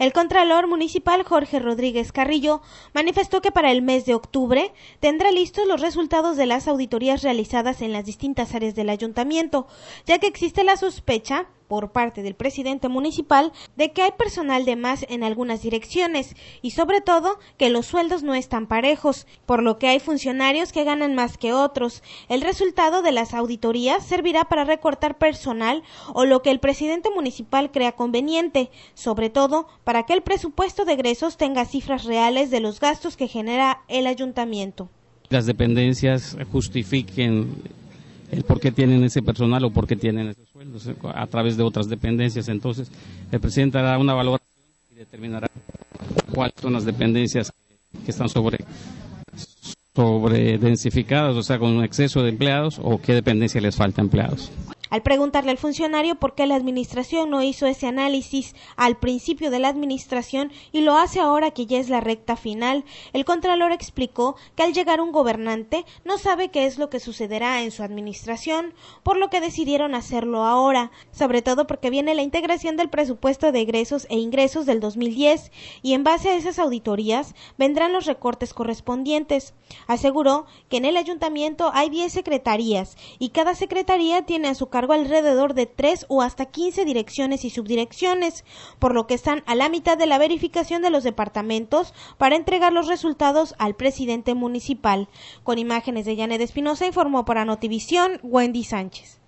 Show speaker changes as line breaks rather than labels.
El Contralor Municipal Jorge Rodríguez Carrillo manifestó que para el mes de octubre tendrá listos los resultados de las auditorías realizadas en las distintas áreas del ayuntamiento, ya que existe la sospecha por parte del presidente municipal de que hay personal de más en algunas direcciones y sobre todo que los sueldos no están parejos, por lo que hay funcionarios que ganan más que otros. El resultado de las auditorías servirá para recortar personal o lo que el presidente municipal crea conveniente, sobre todo para que el presupuesto de egresos tenga cifras reales de los gastos que genera el ayuntamiento.
Las dependencias justifiquen el por qué tienen ese personal o por qué tienen esos sueldos eh, a través de otras dependencias. Entonces, el presidente hará una valoración y determinará cuáles son las dependencias que están sobre sobre o sea, con un exceso de empleados o qué dependencia les falta empleados.
Al preguntarle al funcionario por qué la administración no hizo ese análisis al principio de la administración y lo hace ahora que ya es la recta final, el contralor explicó que al llegar un gobernante no sabe qué es lo que sucederá en su administración, por lo que decidieron hacerlo ahora, sobre todo porque viene la integración del presupuesto de egresos e ingresos del 2010 y en base a esas auditorías vendrán los recortes correspondientes. Aseguró que en el ayuntamiento hay 10 secretarías y cada secretaría tiene a su cargo alrededor de tres o hasta 15 direcciones y subdirecciones, por lo que están a la mitad de la verificación de los departamentos para entregar los resultados al presidente municipal. Con imágenes de Yanet Espinosa informó para Notivisión Wendy Sánchez.